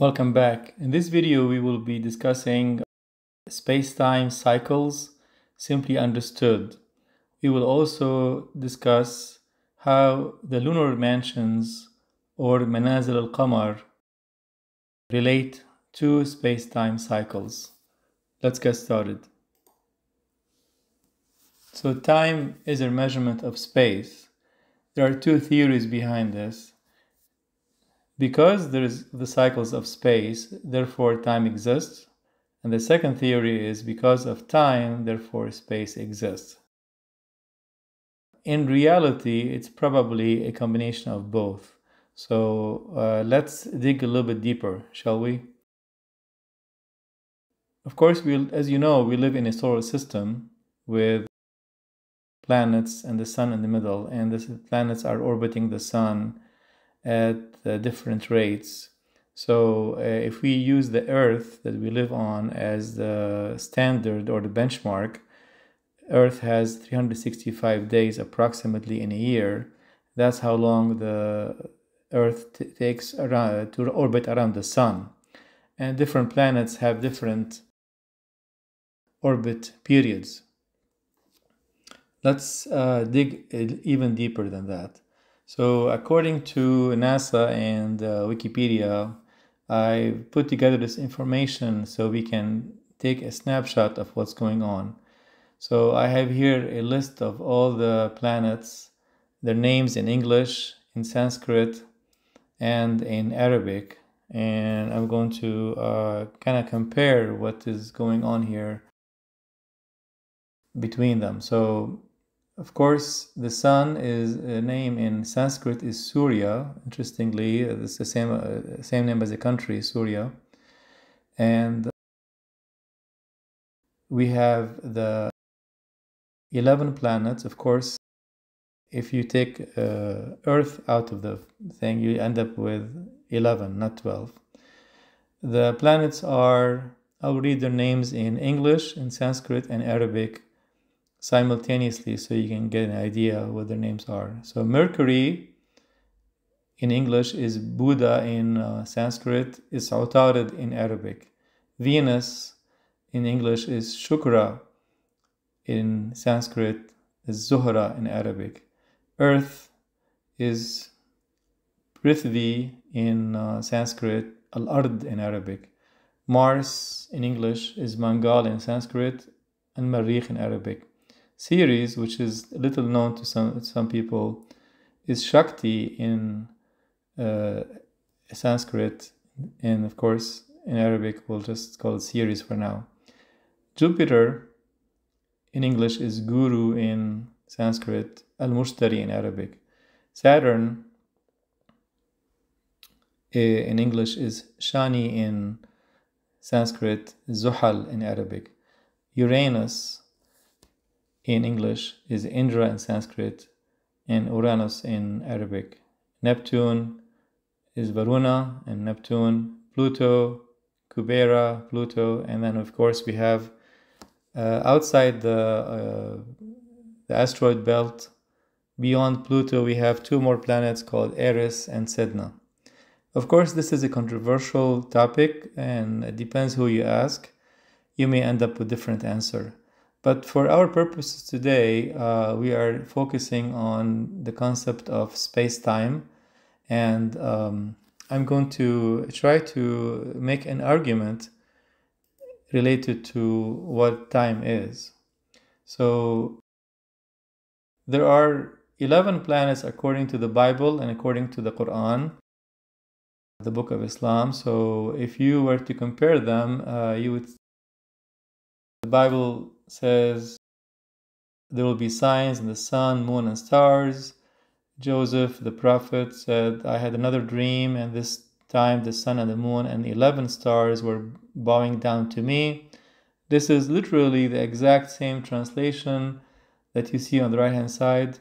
Welcome back. In this video, we will be discussing space-time cycles simply understood. We will also discuss how the lunar mansions or manazil al-qamar relate to space-time cycles. Let's get started. So time is a measurement of space. There are two theories behind this. Because there is the cycles of space, therefore time exists. And the second theory is because of time, therefore space exists. In reality, it's probably a combination of both. So uh, let's dig a little bit deeper, shall we? Of course, we, as you know, we live in a solar system with planets and the sun in the middle, and the planets are orbiting the sun at uh, different rates. So uh, if we use the Earth that we live on as the standard or the benchmark, Earth has 365 days approximately in a year. That's how long the Earth takes around, to orbit around the Sun. And different planets have different orbit periods. Let's uh, dig uh, even deeper than that. So, according to NASA and uh, Wikipedia, I put together this information so we can take a snapshot of what's going on. So, I have here a list of all the planets, their names in English, in Sanskrit, and in Arabic. And I'm going to uh, kind of compare what is going on here between them. So, of course, the sun is a uh, name in Sanskrit is Surya. Interestingly, uh, it's the same uh, same name as the country, Surya. And we have the 11 planets. Of course, if you take uh, Earth out of the thing, you end up with 11, not 12. The planets are, I'll read their names in English, in Sanskrit, and Arabic simultaneously so you can get an idea what their names are. So Mercury in English is Buddha in uh, Sanskrit, is Uttarad in Arabic. Venus in English is Shukra in Sanskrit, is Zuhra in Arabic. Earth is Prithvi in uh, Sanskrit, Al-Ard in Arabic. Mars in English is Mangal in Sanskrit and Marikh in Arabic series, which is little known to some some people, is Shakti in uh, Sanskrit, and of course in Arabic we'll just call it series for now. Jupiter in English is Guru in Sanskrit, Al Mushtari in Arabic. Saturn eh, in English is Shani in Sanskrit, Zuhal in Arabic. Uranus in English is Indra in Sanskrit and Uranus in Arabic. Neptune is Varuna and Neptune, Pluto, Kubera, Pluto, and then of course we have uh, outside the, uh, the asteroid belt, beyond Pluto, we have two more planets called Eris and Sedna. Of course, this is a controversial topic and it depends who you ask. You may end up with different answer. But for our purposes today, uh, we are focusing on the concept of space time. And um, I'm going to try to make an argument related to what time is. So there are 11 planets according to the Bible and according to the Quran, the Book of Islam. So if you were to compare them, uh, you would. The Bible says, There will be signs in the sun, moon, and stars. Joseph, the prophet, said, I had another dream, and this time the sun and the moon and the 11 stars were bowing down to me. This is literally the exact same translation that you see on the right hand side.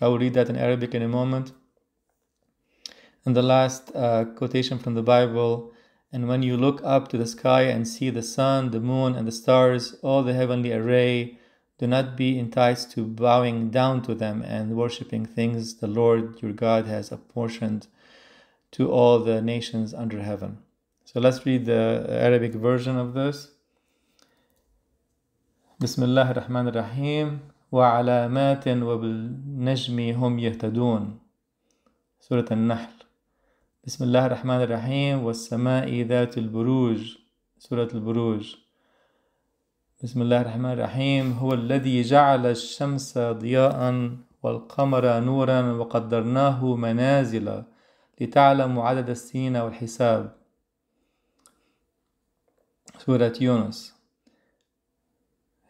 I will read that in Arabic in a moment. And the last uh, quotation from the Bible and when you look up to the sky and see the sun, the moon, and the stars, all the heavenly array, do not be enticed to bowing down to them and worshipping things the Lord your God has apportioned to all the nations under heaven. So let's read the Arabic version of this. Bismillah ar-Rahman ar-Rahim wa الله الرحمن الرحيم najmi hum هم Surat an nahl بسم الله الرحمن الرحيم والسماء ذات البروج سورة البروج بسم الله الرحمن الرحيم هو الذي جعل الشمس ضياء والقمر نورا وقدرناه منازل لتعلموا عدد السنين والحساب سورة يونس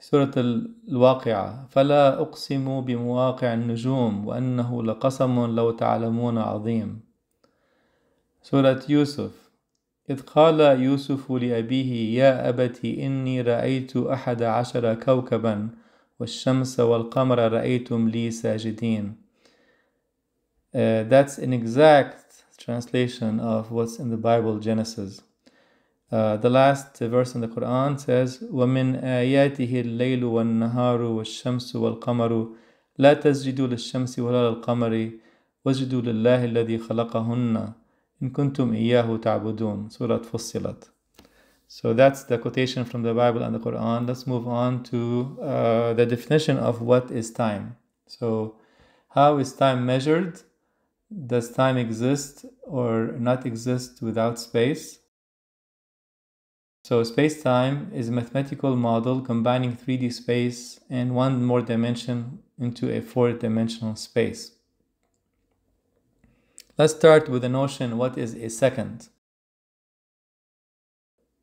سورة الواقعة فلا أقسم بمواقع النجوم وأنه لقسم لو تعلمون عظيم سورة يوسف إذ قال يوسف لأبيه يا أبت إني رأيت أحد عشر كوكبا والشمس والقمر رأيتم لي ساجدين uh, That's an exact translation of what's in the Bible Genesis uh, The last verse in the Quran says ومن آياته الليل والنهار والشمس والقمر لا تسجدوا للشمس ولا للقمر واسجدوا لله الذي خلقهن In kuntum iyyahu tabudun سورة Fussilat. So that's the quotation from the Bible and the Quran. Let's move on to uh, the definition of what is time. So, how is time measured? Does time exist or not exist without space? So, space time is a mathematical model combining 3D space and one more dimension into a four dimensional space. Let's start with the notion what is a second?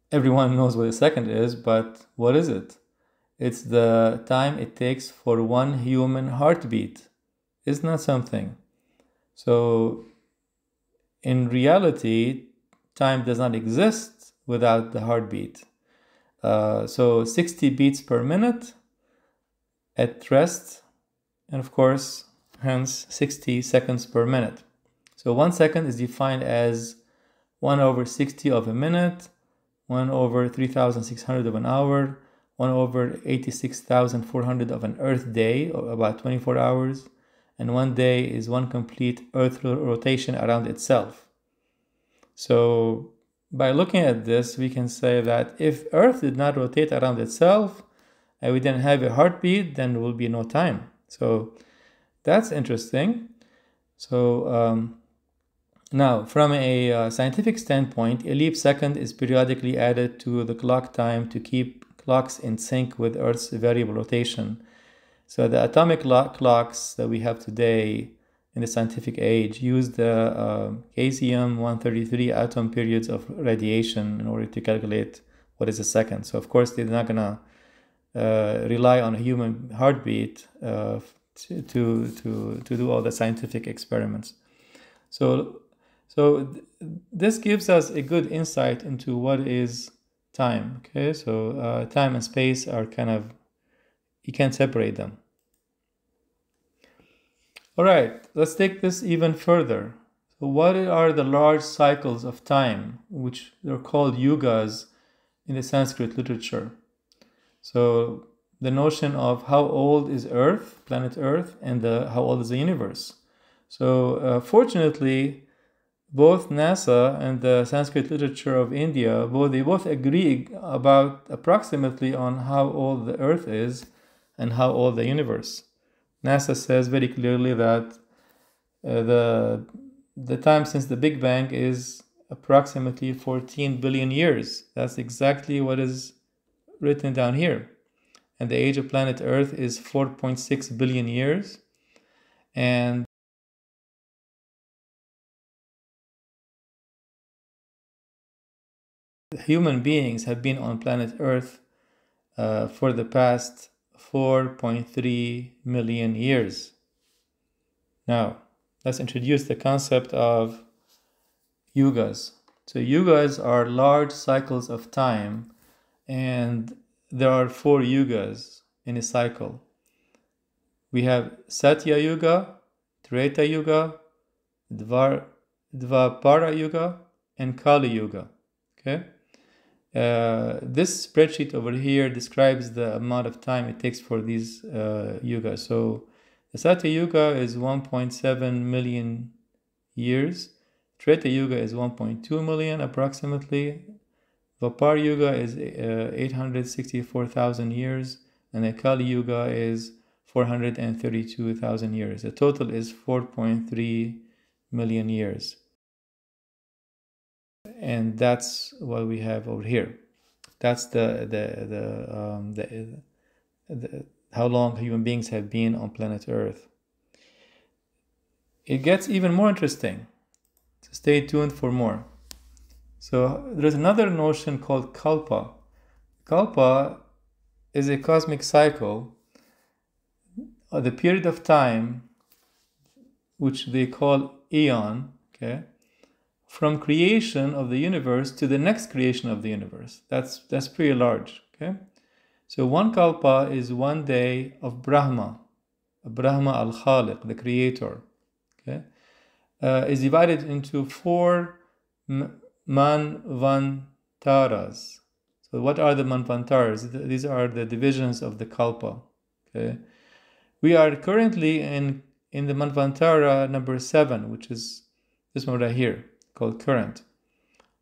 Everyone knows what a second is, but what is it? It's the time it takes for one human heartbeat. Isn't that something? So, in reality, time does not exist without the heartbeat. Uh, so, 60 beats per minute at rest, and of course, hence 60 seconds per minute. So one second is defined as 1 over 60 of a minute, 1 over 3,600 of an hour, 1 over 86,400 of an Earth day, about 24 hours, and one day is one complete Earth rotation around itself. So by looking at this, we can say that if Earth did not rotate around itself and we didn't have a heartbeat, then there will be no time. So that's interesting. So um, now, from a uh, scientific standpoint, a leap second is periodically added to the clock time to keep clocks in sync with Earth's variable rotation. So the atomic clocks that we have today in the scientific age use the uh, caesium-133 atom periods of radiation in order to calculate what is a second. So of course they're not gonna uh, rely on a human heartbeat uh, to, to, to, to do all the scientific experiments. So so th this gives us a good insight into what is time. Okay, so uh, time and space are kind of, you can't separate them. All right, let's take this even further. So what are the large cycles of time, which are called yugas in the Sanskrit literature? So the notion of how old is Earth, planet Earth, and the, uh, how old is the universe. So uh, fortunately, both NASA and the Sanskrit literature of India, both they both agree about approximately on how old the Earth is and how old the universe. NASA says very clearly that uh, the the time since the Big Bang is approximately 14 billion years. That's exactly what is written down here. And the age of planet Earth is 4.6 billion years. And human beings have been on planet Earth uh, for the past 4.3 million years. Now, let's introduce the concept of yugas. So, yugas are large cycles of time, and there are four yugas in a cycle. We have Satya Yuga, Treta Yuga, Dvar, Dvapara Yuga, and Kali Yuga. Okay? Uh, this spreadsheet over here describes the amount of time it takes for these uh, yuga. So the Satya Yuga is 1.7 million years. Treta Yuga is 1.2 million approximately. Vapar Yuga is uh, 864,000 years. And the Kali Yuga is 432,000 years. The total is 4.3 million years and that's what we have over here. That's the the the, um, the, the how long human beings have been on planet Earth. It gets even more interesting. So stay tuned for more. So there's another notion called kalpa. Kalpa is a cosmic cycle, uh, the period of time which they call eon, okay? from creation of the universe to the next creation of the universe. That's, that's pretty large, okay? So one kalpa is one day of Brahma, Brahma al-Khaliq, the creator, okay? Uh, is divided into four manvantaras. So what are the manvantaras? These are the divisions of the kalpa, okay? We are currently in, in the manvantara number seven, which is this one right here called current.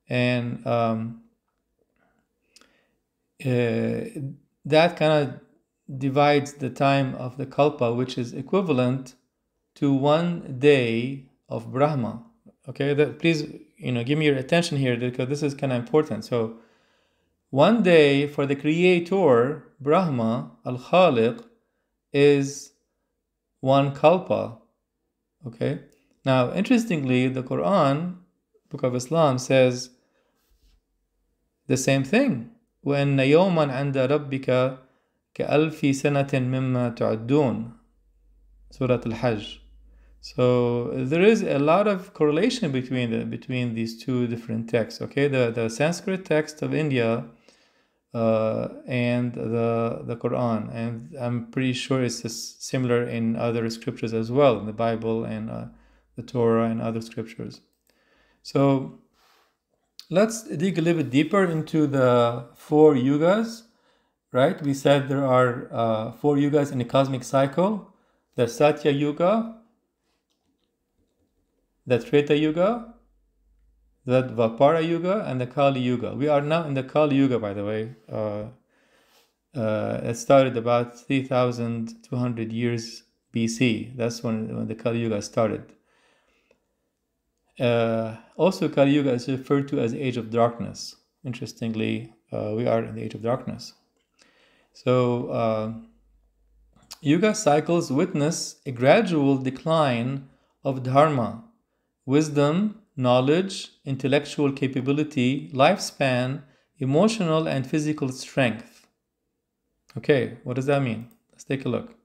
And um, uh, that kind of divides the time of the kalpa, which is equivalent to one day of Brahma. Okay, that, please, you know, give me your attention here because this is kind of important. So, one day for the Creator, Brahma, Al Khaliq, is one kalpa. Okay, now interestingly, the Quran Book of Islam says the same thing. وَإِنَّ يَوْمًا عِنْدَ رَبِّكَ كَأَلْفِ سَنَةٍ مِمَّا تُعَدُّونَ Surah Al-Hajj. So there is a lot of correlation between the, between these two different texts. Okay, the, the Sanskrit text of India uh, and the the Quran, and I'm pretty sure it's similar in other scriptures as well, in the Bible and uh, the Torah and other scriptures. So let's dig a little bit deeper into the four yugas, right? We said there are uh, four yugas in the cosmic cycle, the Satya Yuga, the Treta Yuga, the Dvapara Yuga, and the Kali Yuga. We are now in the Kali Yuga, by the way. Uh, uh, it started about 3,200 years BC. That's when, when the Kali Yuga started. Uh, also, Kali Yuga is referred to as the age of darkness. Interestingly, uh, we are in the age of darkness. So, uh, Yuga cycles witness a gradual decline of dharma, wisdom, knowledge, intellectual capability, lifespan, emotional, and physical strength. Okay, what does that mean? Let's take a look.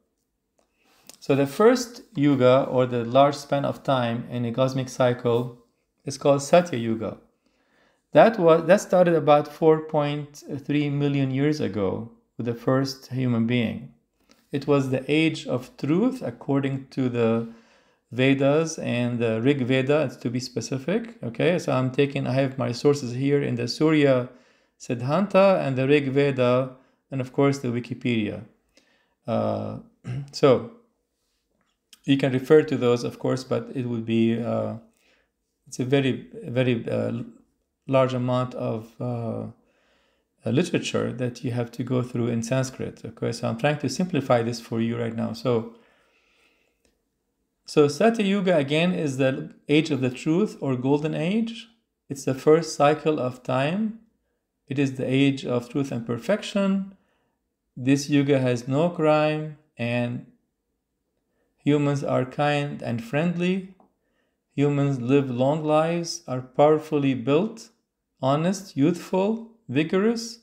So the first yuga or the large span of time in a cosmic cycle is called Satya Yuga. That was that started about 4.3 million years ago with the first human being. It was the age of truth according to the Vedas and the Rig Veda to be specific. Okay, so I'm taking I have my sources here in the Surya Siddhanta and the Rig Veda and of course the Wikipedia. Uh, so you can refer to those, of course, but it would be uh, it's a very very uh, large amount of uh, uh, literature that you have to go through in Sanskrit. Okay, so I'm trying to simplify this for you right now. So. So Satya Yuga again is the age of the truth or golden age. It's the first cycle of time. It is the age of truth and perfection. This yuga has no crime and Humans are kind and friendly. Humans live long lives, are powerfully built, honest, youthful, vigorous,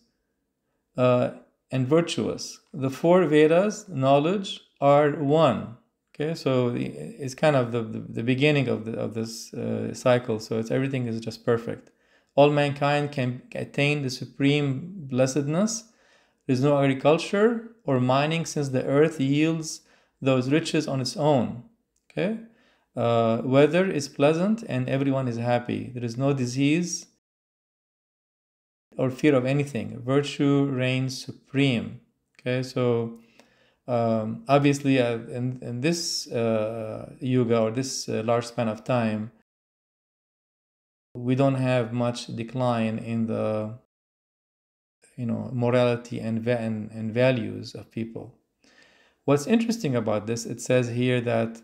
uh, and virtuous. The four Vedas, knowledge, are one. Okay, so it's kind of the, the, the, beginning of, the, of this uh, cycle. So it's everything is just perfect. All mankind can attain the supreme blessedness. There's no agriculture or mining since the earth yields those riches on its own. Okay? Uh, weather is pleasant and everyone is happy. There is no disease or fear of anything. Virtue reigns supreme. Okay, so um, obviously, uh, in, in this uh, yuga or this uh, large span of time, we don't have much decline in the you know morality and, and, and values of people What's interesting about this, it says here that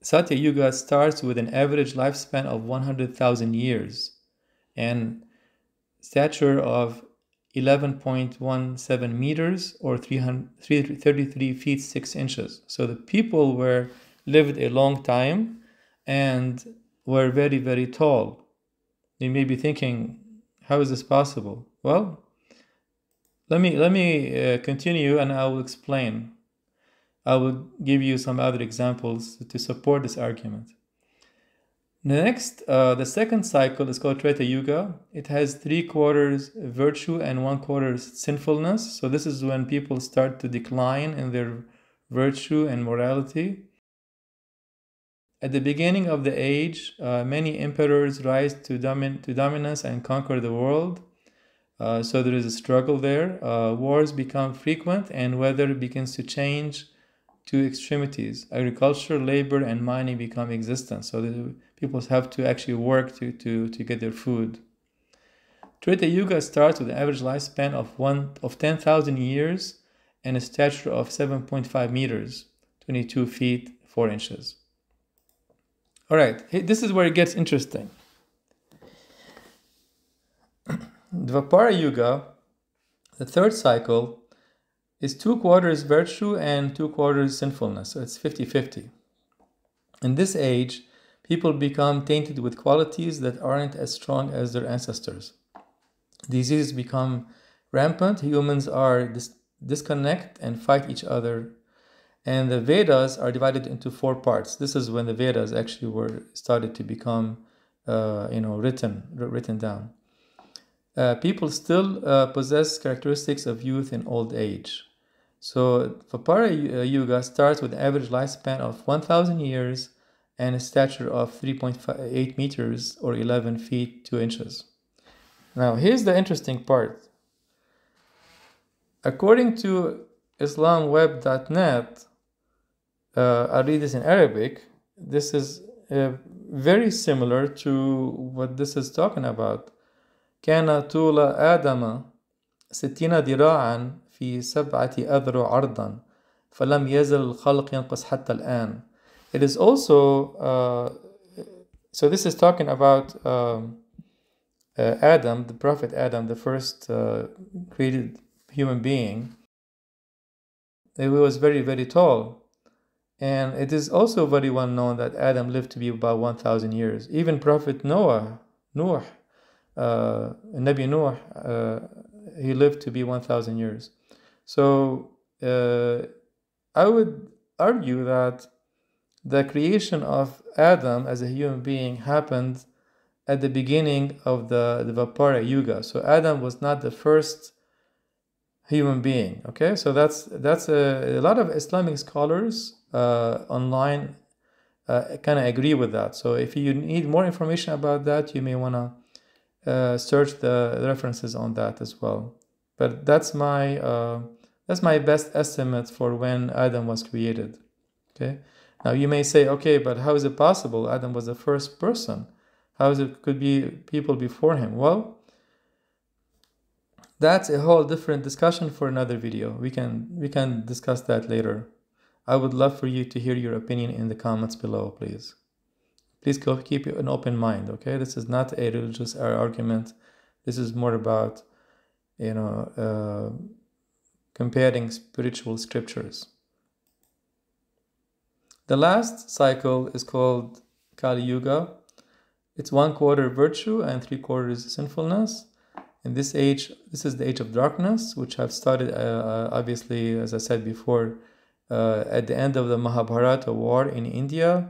Satya Yuga starts with an average lifespan of 100,000 years and stature of 11.17 meters or 33 feet 6 inches. So the people were lived a long time and were very, very tall. You may be thinking, how is this possible? Well, let me let me uh, continue, and I will explain. I will give you some other examples to support this argument. The next, uh, the second cycle is called Treta Yuga. It has three quarters virtue and one quarter sinfulness. So this is when people start to decline in their virtue and morality. At the beginning of the age, uh, many emperors rise to, domin- to dominance and conquer the world. Uh, so there is a struggle there. Uh, wars become frequent and weather begins to change to extremities. Agriculture, labor, and mining become existent. So the people have to actually work to, to, to get their food. Treta Yuga starts with an average lifespan of, one, of 10,000 years and a stature of 7.5 meters, 22 feet, 4 inches. All right, this is where it gets interesting. Dvapara Yuga, the third cycle, is two quarters virtue and two quarters sinfulness. So it's 50 50. In this age, people become tainted with qualities that aren't as strong as their ancestors. Diseases become rampant, humans are dis- disconnect and fight each other. And the Vedas are divided into four parts. This is when the Vedas actually were started to become, uh, you know, written written down uh, people still uh, possess characteristics of youth and old age. So Vapara uh, Yuga starts with an average lifespan of 1,000 years and a stature of 3.8 meters or 11 feet 2 inches. Now, here's the interesting part. According to IslamWeb.net, uh, I read this in Arabic. This is uh, very similar to what this is talking about. كان طول آدم ستين ذراعا في سبعة أذرع عرضا فلم يزل الخلق ينقص حتى الآن It is also uh, so this is talking about um, uh, Adam, the prophet Adam, the first uh, created human being. He was very, very tall. And it is also very well known that Adam lived to be about 1,000 years. Even Prophet Noah, Noah, uh, Nabi Nuh, uh, he lived to be 1,000 years. So uh, I would argue that the creation of Adam as a human being happened at the beginning of the, the Vapara Yuga. So Adam was not the first human being. Okay, so that's that's a, a lot of Islamic scholars uh, online uh, kind of agree with that. So if you need more information about that, you may wanna uh, search the references on that as well. But that's my uh, that's my best estimate for when Adam was created. Okay. Now you may say, okay, but how is it possible? Adam was the first person. How is it could be people before him? Well, that's a whole different discussion for another video. We can we can discuss that later. I would love for you to hear your opinion in the comments below, please please keep an open mind okay this is not a religious argument this is more about you know uh, comparing spiritual scriptures the last cycle is called kali yuga it's one quarter virtue and three quarters sinfulness in this age this is the age of darkness which have started uh, uh, obviously as i said before uh, at the end of the mahabharata war in india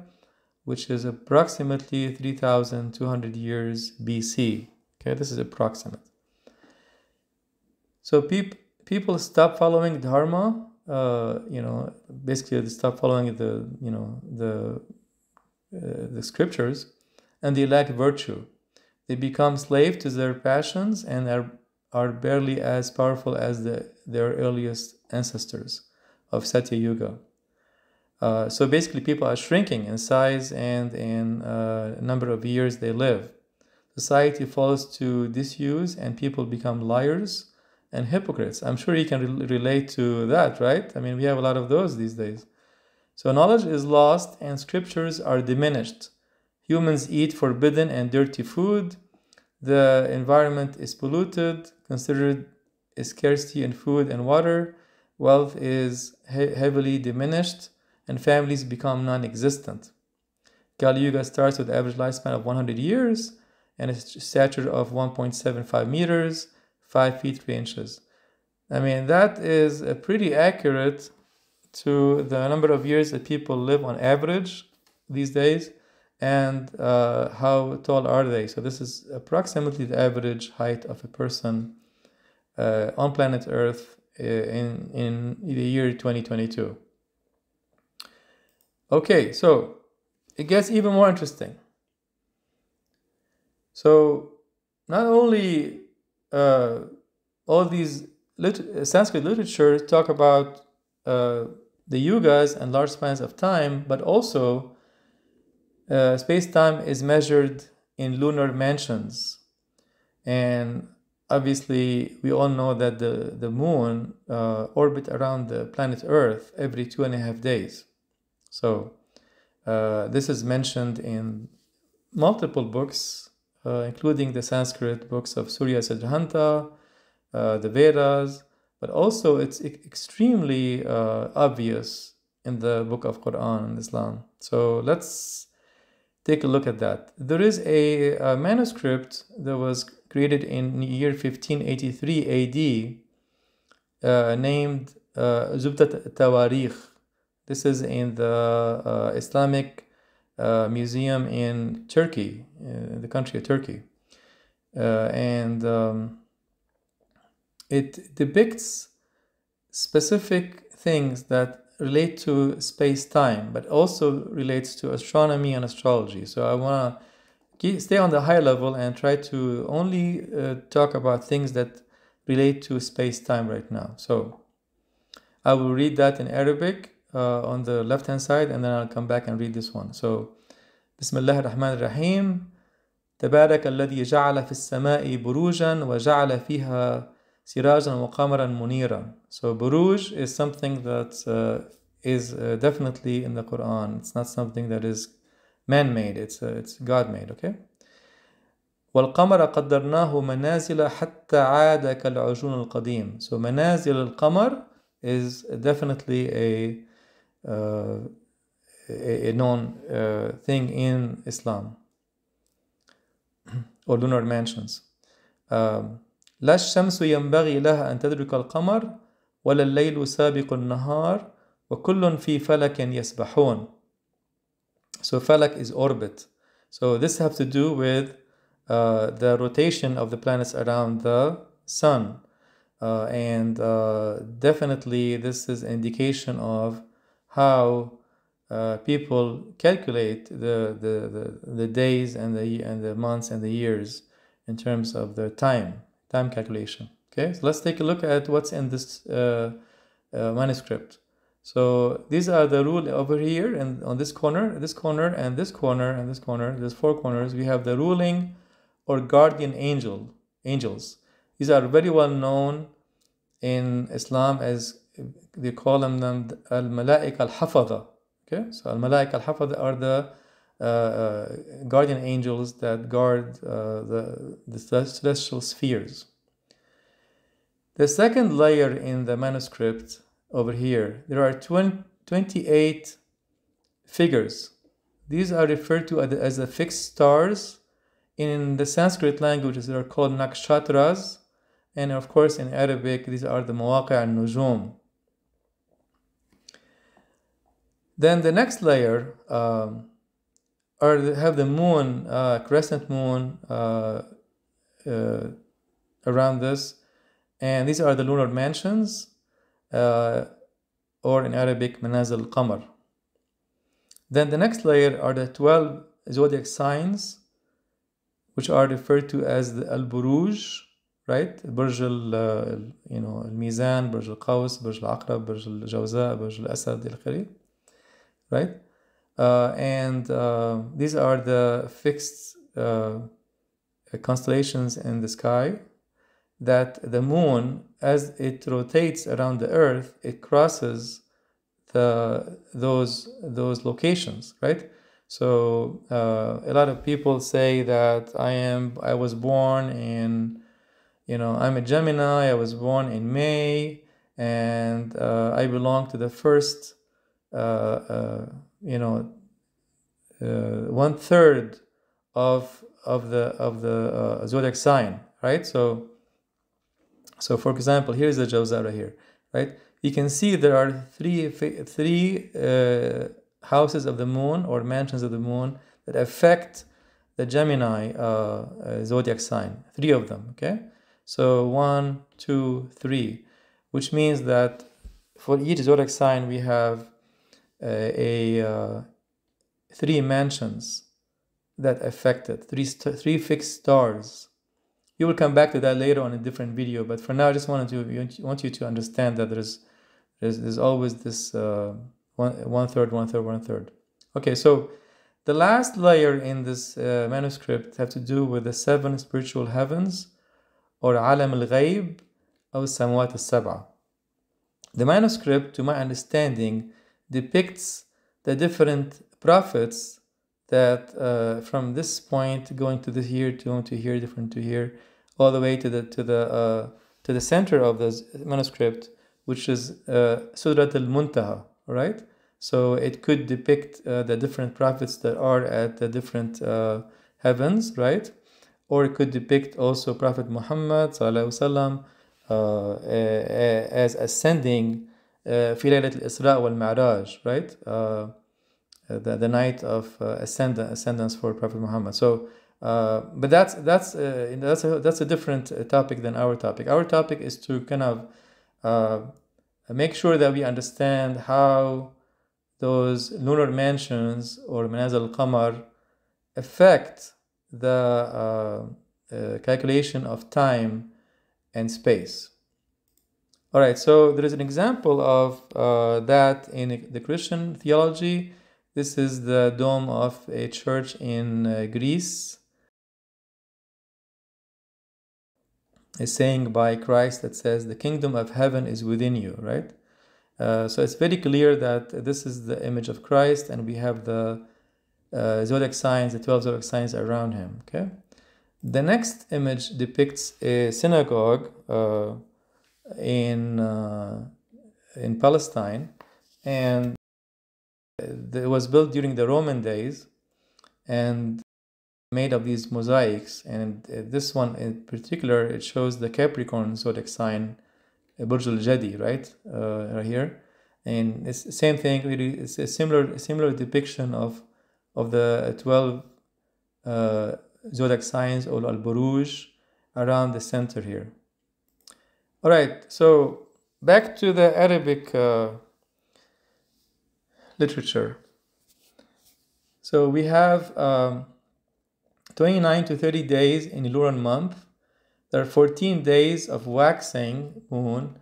which is approximately 3,200 years BC. Okay, this is approximate. So peop- people stop following Dharma. Uh, you know, basically they stop following the you know the uh, the scriptures, and they lack virtue. They become slave to their passions and are are barely as powerful as the, their earliest ancestors of Satya Yuga. Uh, so basically, people are shrinking in size and in uh, number of years they live. Society falls to disuse, and people become liars and hypocrites. I'm sure you can re- relate to that, right? I mean, we have a lot of those these days. So knowledge is lost, and scriptures are diminished. Humans eat forbidden and dirty food. The environment is polluted. Considered scarcity in food and water. Wealth is he- heavily diminished and families become non existent. Kali Yuga starts with average lifespan of 100 years and a stature of 1.75 meters, 5 feet 3 inches. I mean, that is pretty accurate to the number of years that people live on average these days and uh, how tall are they. So, this is approximately the average height of a person uh, on planet Earth uh, in, in the year 2022. Okay, so it gets even more interesting. So not only uh, all these lit- Sanskrit literature talk about uh, the yugas and large spans of time, but also uh, space-time is measured in lunar mansions, and obviously we all know that the the moon uh, orbit around the planet Earth every two and a half days. So uh, this is mentioned in multiple books, uh, including the Sanskrit books of Surya Siddhanta, uh, the Vedas, but also it's e- extremely uh, obvious in the book of Quran in Islam. So let's take a look at that. There is a, a manuscript that was created in year 1583 AD uh, named uh, Zubta Tawarikh this is in the uh, Islamic uh, Museum in Turkey, uh, the country of Turkey. and um, it depicts specific things that relate to space time, but also relates to astronomy and astrology. So I want to stay on the high level and try to only uh, talk about things that relate to space time right now. So I will read that in Arabic uh, on the left hand side and then I'll come back and read this one. So, بسم الله الرحمن الرحيم تبارك الذي جعل في السماء بروجا وجعل فيها سراجا وقمرا منيرا. So, buruj is something that uh, is uh, definitely in the Quran. It's not something that is man made, it's, uh, it's God made, okay? والقمر قدرناه منازل حتى عاد كالعجون القديم. So, منازل القمر is definitely a uh, a known uh, thing in Islam or lunar mansions. لا الشمس ينبغي لها أن تدرك القمر ولا الليل سابق النهار وكل في فلك يسبحون So falak is orbit. So this has to do with uh, the rotation of the planets around the sun. Uh, and uh, definitely this is indication of how uh, people calculate the, the, the, the, days and the, and the months and the years in terms of the time, time calculation. Okay, so let's take a look at what's in this uh, uh, manuscript. So these are the rule over here and on this corner, this corner and this corner and this corner, there's four corners. We have the ruling or guardian angel, angels. These are very well known in Islam as they call them, them al malaik al hafada. Okay, so al malaik al hafada are the uh, uh, guardian angels that guard uh, the, the celestial spheres. The second layer in the manuscript over here, there are 20, 28 figures. These are referred to as the fixed stars. In the Sanskrit languages, they are called nakshatras. And of course, in Arabic, these are the mawaqi' al-nujum. Then the next layer um, are the, have the moon, uh, crescent moon uh, uh, around this. And these are the lunar mansions, uh, or in Arabic, Manazil Qamar. Then the next layer are the 12 zodiac signs, which are referred to as the Al Buruj, right? Burj al, uh, you know, Al Mizan, Burj al Qaws, Burj al Aqrab, Burj al Jawza, Burj al Asad, Al Kharib right? Uh, and uh, these are the fixed uh, constellations in the sky that the moon, as it rotates around the earth, it crosses the, those, those locations, right? So uh, a lot of people say that I am, I was born in, you know, I'm a Gemini, I was born in May, and uh, I belong to the first uh, uh, you know, uh, one third of of the of the zodiac sign, right? So, so for example, here is the Jawzara here, right? You can see there are three three houses of the moon or mansions of the moon that affect the Gemini uh, uh, zodiac sign, three of them, okay? So one, two, three, which means that for each zodiac sign we have a uh, three mansions that affected three three fixed stars. You will come back to that later on a different video, but for now I just wanted to want you to understand that there's there's, there's always this uh, one one third, one third, one third. Okay, so the last layer in this uh, manuscript have to do with the seven spiritual heavens, or alam al ghaib, or samawat al sabah. The manuscript, to my understanding, depicts the different prophets that uh, from this point going to this here to to here different to here all the way to the to the uh, to the center of the manuscript which is uh, Surat al-Muntaha right so it could depict uh, the different prophets that are at the different uh, heavens right or it could depict also Prophet Muhammad sallallahu uh, as ascending uh, في ليلة الإسراء والمعراج right uh, the, the night of uh, ascendance, ascendance for Prophet Muhammad so uh, but that's that's uh, that's a, that's a different uh, topic than our topic our topic is to kind of uh, make sure that we understand how those lunar mansions or manazil al-qamar affect the uh, uh, calculation of time and space all right, so there is an example of uh, that in the Christian theology. This is the dome of a church in uh, Greece. A saying by Christ that says, The kingdom of heaven is within you, right? Uh, so it's very clear that this is the image of Christ, and we have the uh, zodiac signs, the 12 zodiac signs around him, okay? The next image depicts a synagogue uh, in uh, in Palestine, and it was built during the Roman days, and made of these mosaics. And this one in particular, it shows the Capricorn zodiac sign, uh, Burj Al Jadi, right, uh, right here, and it's the same thing. Really, it's a similar similar depiction of of the twelve uh, zodiac signs or Al Buruj around the center here. All right, so back to the Arabic uh, literature. So we have um, 29 to 30 days in the Lunar month. There are 14 days of waxing moon,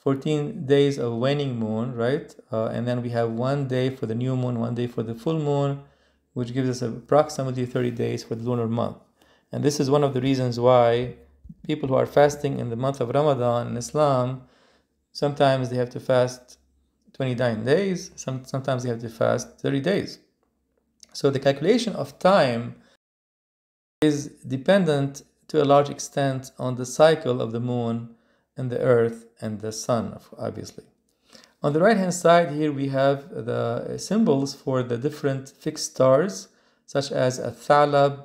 14 days of waning moon, right? Uh, and then we have one day for the new moon, one day for the full moon, which gives us approximately 30 days for the lunar month. And this is one of the reasons why people who are fasting in the month of Ramadan in Islam, sometimes they have to fast 29 days, some, sometimes they have to fast 30 days. So the calculation of time is dependent to a large extent on the cycle of the moon and the earth and the sun, obviously. On the right hand side here we have the symbols for the different fixed stars such as a thalab,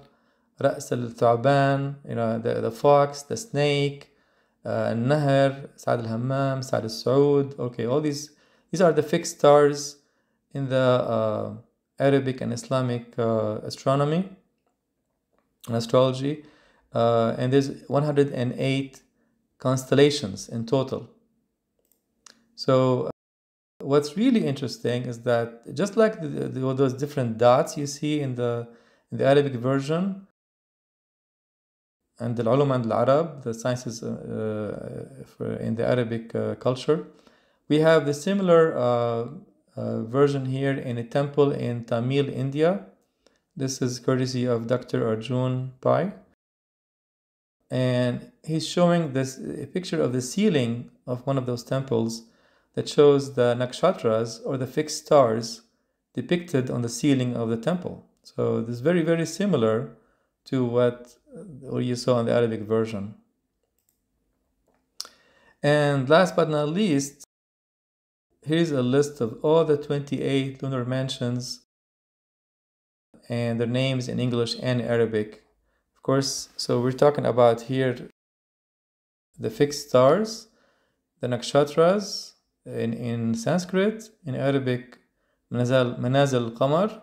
رأس الثعبان you know the, the fox the snake uh, النهر سعد الهمام سعد السعود okay all these these are the fixed stars in the uh, Arabic and Islamic uh, astronomy and astrology uh, and there's 108 constellations in total so what's really interesting is that just like the, the, those different dots you see in the in the Arabic version and the and العرب the sciences uh, uh, in the Arabic uh, culture we have the similar version here in a temple in Tamil India this is courtesy of Dr. Arjun Pai and he's showing this a picture of the ceiling of one of those temples that shows the nakshatras or the fixed stars depicted on the ceiling of the temple. So this is very, very similar to what you saw in the Arabic version. And last but not least, here's a list of all the 28 lunar mansions and their names in English and Arabic. Of course, so we're talking about here the fixed stars, the nakshatras in, in Sanskrit, in Arabic, manazal, manazal qamar,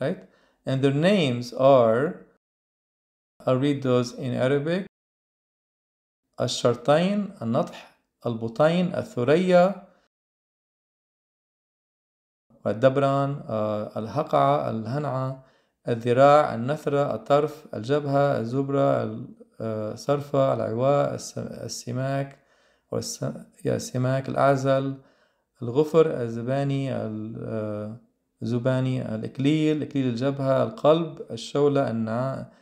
right? And their names are I'll read those in Arabic الشرطين النطح البطين الثريا الدبران آه، الهقعة الهنعة الذراع النثرة الطرف الجبهة الزبرة آه، الصرفة العواء السماك السماك الأعزل الغفر الزباني الزباني آه، الإكليل إكليل الجبهة القلب الشولة النعاء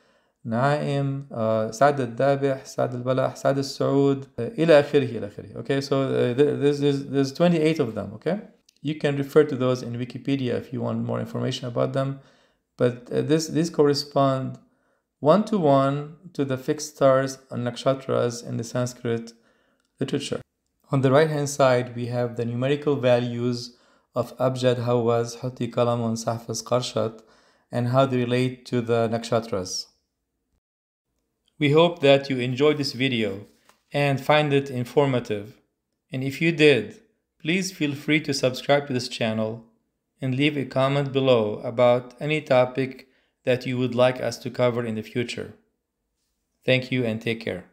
Naim, uh, Saad al-Dabih, Saad al-Balah, Saad al-Saud, ila akhirih, ila akhirih. Okay, so uh, there's, there's, there's 28 of them, okay? You can refer to those in Wikipedia if you want more information about them. But uh, this, these correspond one-to-one -to, the fixed stars and nakshatras in the Sanskrit literature. On the right-hand side, we have the numerical values of Abjad Hawaz, Hati, Kalam, and Safas Karshat, and how they relate to the nakshatras. We hope that you enjoyed this video and find it informative. And if you did, please feel free to subscribe to this channel and leave a comment below about any topic that you would like us to cover in the future. Thank you and take care.